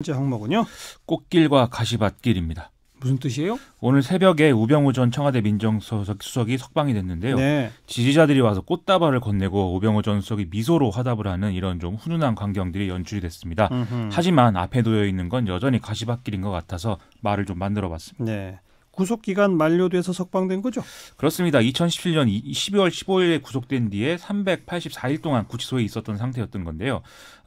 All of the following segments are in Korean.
번째 항목은요. 꽃길과 가시밭길입니다. 무슨 뜻이에요? 오늘 새벽에 우병우 전 청와대 민정수석이 석방이 됐는데요. 네. 지지자들이 와서 꽃다발을 건네고 우병우 전 수석이 미소로 화답을 하는 이런 좀 훈훈한 광경들이 연출이 됐습니다. 음흠. 하지만 앞에 놓여 있는 건 여전히 가시밭길인 것 같아서 말을 좀 만들어봤습니다. 네. 구속 기간 만료돼서 석방된 거죠? 그렇습니다. 2017년 12월 15일에 구속된 뒤에 384일 동안 구치소에 있었던 상태였던 건데요.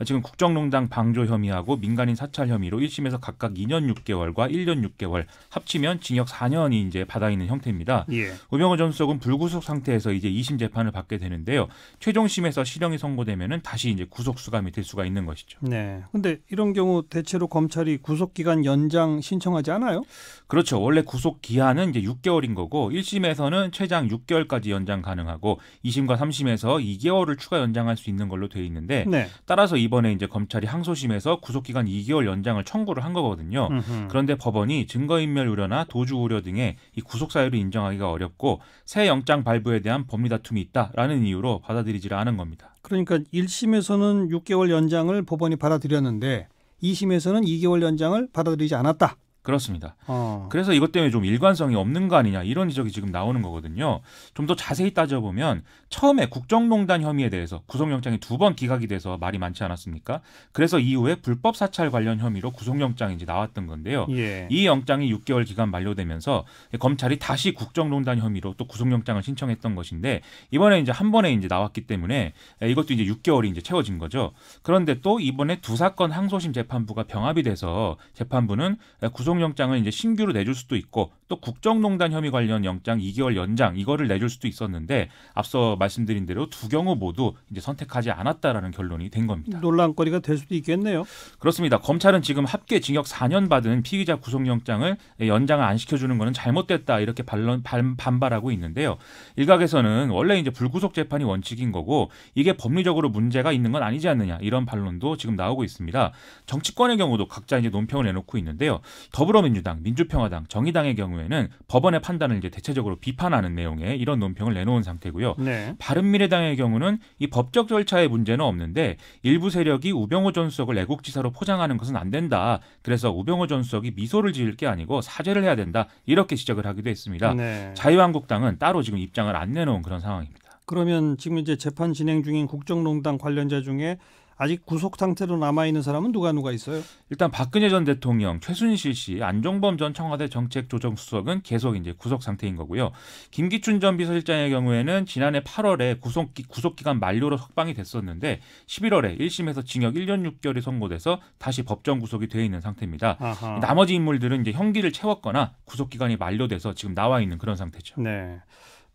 지금 국정농단 방조 혐의하고 민간인 사찰 혐의로 1심에서 각각 2년 6개월과 1년 6개월 합치면 징역 4년이 이제 받아 있는 형태입니다. 예. 우병호 전 수석은 불구속 상태에서 이제 2심 재판을 받게 되는데요. 최종 심에서 실형이 선고되면은 다시 이제 구속 수감이 될 수가 있는 것이죠. 네. 근데 이런 경우 대체로 검찰이 구속 기간 연장 신청하지 않아요? 그렇죠. 원래 구속 기한은 이제 6개월인 거고 1심에서는 최장 6개월까지 연장 가능하고 2심과 3심에서 2개월을 추가 연장할 수 있는 걸로 되어 있는데 네. 따라서 이번에 이제 검찰이 항소심에서 구속기간 2개월 연장을 청구를 한 거거든요. 음흠. 그런데 법원이 증거인멸 우려나 도주 우려 등의 이 구속 사유를 인정하기가 어렵고 새 영장 발부에 대한 법리 다툼이 있다라는 이유로 받아들이지를 않은 겁니다. 그러니까 1심에서는 6개월 연장을 법원이 받아들였는데 2심에서는 2개월 연장을 받아들이지 않았다. 그렇습니다. 어. 그래서 이것 때문에 좀 일관성이 없는 거 아니냐 이런 지적이 지금 나오는 거거든요. 좀 더 자세히 따져보면 처음에 국정농단 혐의에 대해서 구속영장이 두 번 기각이 돼서 말이 많지 않았습니까? 그래서 이후에 불법 사찰 관련 혐의로 구속영장이 이제 나왔던 건데요. 예. 이 영장이 6개월 기간 만료되면서 검찰이 다시 국정농단 혐의로 또 구속영장을 신청했던 것인데 이번에 이제 한 번에 이제 나왔기 때문에 이것도 이제 6개월이 이제 채워진 거죠. 그런데 또 이번에 두 사건 항소심 재판부가 병합이 돼서 재판부는 구속 구속영장을 이제 신규로 내줄 수도 있고 또 국정농단 혐의 관련 영장 2개월 연장 이거를 내줄 수도 있었는데 앞서 말씀드린 대로 두 경우 모두 이제 선택하지 않았다라는 결론이 된 겁니다. 논란거리가 될 수도 있겠네요. 그렇습니다. 검찰은 지금 합계 징역 4년 받은 피의자 구속영장을 연장을 안 시켜주는 것은 잘못됐다 이렇게 반론, 반, 반발하고 있는데요. 일각에서는 원래 이제 불구속 재판이 원칙인 거고 이게 법리적으로 문제가 있는 건 아니지 않느냐 이런 반론도 지금 나오고 있습니다. 정치권의 경우도 각자 이제 논평을 내놓고 있는데요. 더 더불어민주당, 민주평화당, 정의당의 경우에는 법원의 판단을 이제 대체적으로 비판하는 내용의 이런 논평을 내놓은 상태고요. 네. 바른미래당의 경우는 이 법적 절차의 문제는 없는데 일부 세력이 우병호 전 수석을 애국지사로 포장하는 것은 안 된다. 그래서 우병호 전 수석이 미소를 지을 게 아니고 사죄를 해야 된다. 이렇게 지적을 하기도 했습니다. 네. 자유한국당은 따로 지금 입장을 안 내놓은 그런 상황입니다. 그러면 지금 이제 재판 진행 중인 국정농단 관련자 중에 아직 구속 상태로 남아 있는 사람은 누가 누가 있어요? 일단 박근혜 전 대통령, 최순실 씨, 안종범 전 청와대 정책조정수석은 계속 이제 구속 상태인 거고요. 김기춘 전 비서실장의 경우에는 지난해 8월에 구속 구속 기간 만료로 석방이 됐었는데 11월에 1심에서 징역 1년 6개월이 선고돼서 다시 법정 구속이 돼 있는 상태입니다. 아하. 나머지 인물들은 이제 형기를 채웠거나 구속 기간이 만료돼서 지금 나와 있는 그런 상태죠. 네.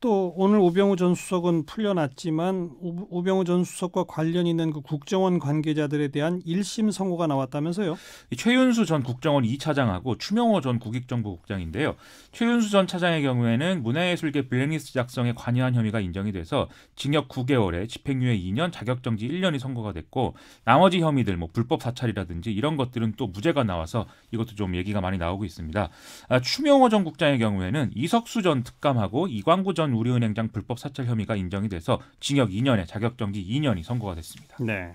또 오늘 우병우전 수석은 풀려났지만 우병우전 수석과 관련 있는 그 국정원 관계자들에 대한 1심 선고가 나왔다면서요? 최윤수 전 국정원 2차장하고 추명호 전 국익정보 국장인데요. 최윤수 전 차장의 경우에는 문화예술계 블랙리스트 작성에 관여한 혐의가 인정이 돼서 징역 9개월에 집행유예 2년, 자격정지 1년이 선고가 됐고 나머지 혐의들 뭐 불법 사찰이라든지 이런 것들은 또 무죄가 나와서 이것도 좀 얘기가 많이 나오고 있습니다. 아, 추명호 전 국장의 경우에는 이석수 전 특감하고 이광구 전전 우리은행장 불법 사찰 혐의가 인정이 돼서 징역 2년에 자격정지 2년이 선고가 됐습니다. 네.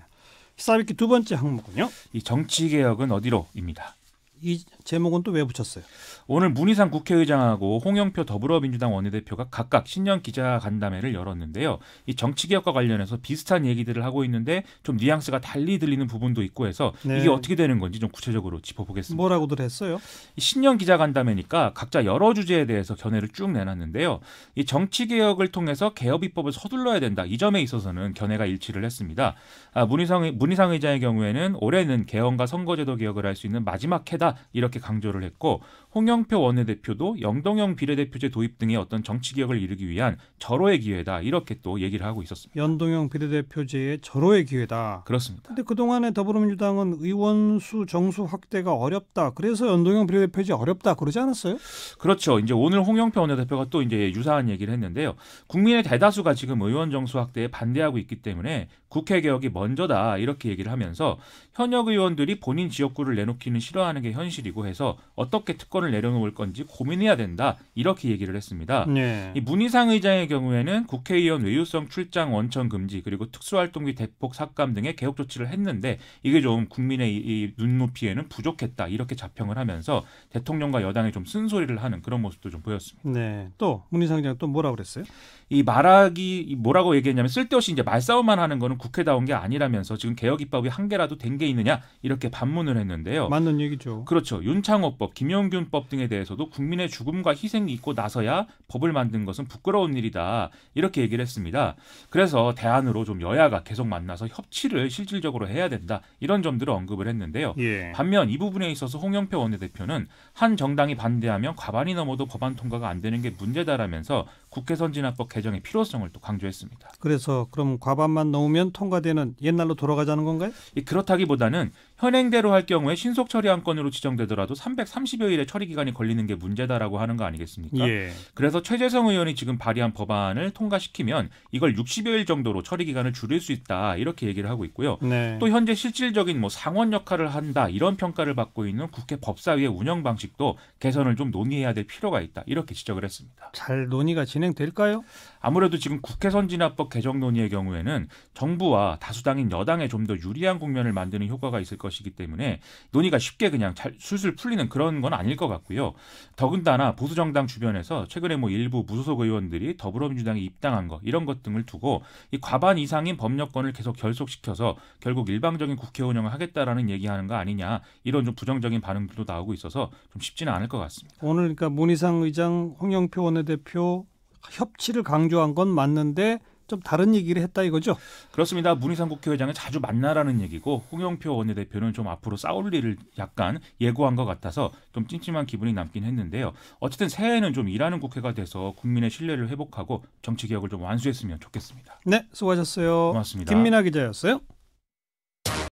사비키두 번째 항목은요? 이 정치개혁은 어디로입니다. 이 제목은 또 왜 붙였어요? 오늘 문희상 국회의장하고 홍영표 더불어민주당 원내대표가 각각 신년 기자 간담회를 열었는데요. 이 정치개혁과 관련해서 비슷한 얘기들을 하고 있는데 좀 뉘앙스가 달리 들리는 부분도 있고 해서 네. 이게 어떻게 되는 건지 좀 구체적으로 짚어보겠습니다. 뭐라고들 했어요? 신년 기자 간담회니까 각자 여러 주제에 대해서 견해를 쭉 내놨는데요. 이 정치개혁을 통해서 개업 입법을 서둘러야 된다 이 점에 있어서는 견해가 일치를 했습니다. 아, 문희상 문희상 의장의 경우에는 올해는 개헌과 선거제도 개혁을 할 수 있는 마지막 해다 이렇게. 강조를 했고 홍영표 원내대표도 영동형 비례대표제 도입 등의 어떤 정치 개혁을 이루기 위한 절호의 기회다 이렇게 또 얘기를 하고 있었습니다. 연동형 비례대표제의 절호의 기회다. 그렇습니다. 근데 그동안에 더불어민주당은 의원 수 정수 확대가 어렵다. 그래서 연동형 비례대표제 어렵다 그러지 않았어요? 그렇죠. 이제 오늘 홍영표 원내대표가 또 이제 유사한 얘기를 했는데요. 국민의 대다수가 지금 의원 정수 확대에 반대하고 있기 때문에 국회 개혁이 먼저다 이렇게 얘기를 하면서 현역 의원들이 본인 지역구를 내놓기는 싫어하는 게 현실이고 해서 어떻게 특권 정책안 내려놓을 건지 고민해야 된다 이렇게 얘기를 했습니다. 네. 이 문희상 의장의 경우에는 국회의원 외유성 출장 원천 금지 그리고 특수활동비 대폭 삭감 등의 개혁 조치를 했는데 이게 좀 국민의 이 눈높이에는 부족했다 이렇게 자평을 하면서 대통령과 여당이 좀 쓴소리를 하는 그런 모습도 좀 보였습니다. 네. 또 문희상 의장 또 뭐라 그랬어요? 이 말하기 뭐라고 얘기했냐면 쓸데없이 이제 말싸움만 하는 거는 국회다운 게 아니라면서 지금 개혁 입법이 한 개라도 된 게 있느냐 이렇게 반문을 했는데요. 맞는 얘기죠. 그렇죠. 윤창호법, 김영균 기준법 등에 대해서도 국민의 죽음과 희생이 있고 나서야 법을 만든 것은 부끄러운 일이다. 이렇게 얘기를 했습니다. 그래서 대안으로 좀 여야가 계속 만나서 협치를 실질적으로 해야 된다. 이런 점들을 언급을 했는데요. 예. 반면 이 부분에 있어서 홍영표 원내대표는 한 정당이 반대하면 과반이 넘어도 법안 통과가 안 되는 게 문제다라면서 국회 선진화법 개정의 필요성을 또 강조했습니다. 그래서 그럼 과반만 넘으면 통과되는 옛날로 돌아가자는 건가요? 그렇다기보다는 현행대로 할 경우에 신속 처리한 건으로 지정되더라도 330여일의 처리 기간이 걸리는 게 문제다라고 하는 거 아니겠습니까? 예. 그래서 최재성 의원이 지금 발의한 법안을 통과시키면 이걸 60여일 정도로 처리 기간을 줄일 수 있다 이렇게 얘기를 하고 있고요. 네. 또 현재 실질적인 뭐 상원 역할을 한다 이런 평가를 받고 있는 국회 법사위의 운영 방식도 개선을 좀 논의해야 될 필요가 있다 이렇게 지적을 했습니다. 잘 논의가 진행될까요? 아무래도 지금 국회 선진화법 개정 논의의 경우에는 정부와 다수당인 여당에 좀 더 유리한 국면을 만드는 효과가 있을 것. 것이기 때문에 논의가 쉽게 그냥 잘 술술 풀리는 그런 건 아닐 것 같고요. 더군다나 보수 정당 주변에서 최근에 뭐 일부 무소속 의원들이 더불어민주당에 입당한 것 이런 것 등을 두고 이 과반 이상인 법령권을 계속 결속시켜서 결국 일방적인 국회 운영을 하겠다라는 얘기하는 거 아니냐 이런 좀 부정적인 반응들도 나오고 있어서 좀 쉽지는 않을 것 같습니다. 오늘 그러니까 문희상 의장, 홍영표 원내대표 협치를 강조한 건 맞는데 좀 다른 얘기를 했다 이거죠? 그렇습니다. 문희상 국회의장은 자주 만나라는 얘기고 홍영표 원내대표는 좀 앞으로 싸울 일을 약간 예고한 것 같아서 좀 찜찜한 기분이 남긴 했는데요. 어쨌든 새해에는 좀 일하는 국회가 돼서 국민의 신뢰를 회복하고 정치 개혁을 좀 완수했으면 좋겠습니다. 네, 수고하셨어요. 고맙습니다. 김민아 기자였어요.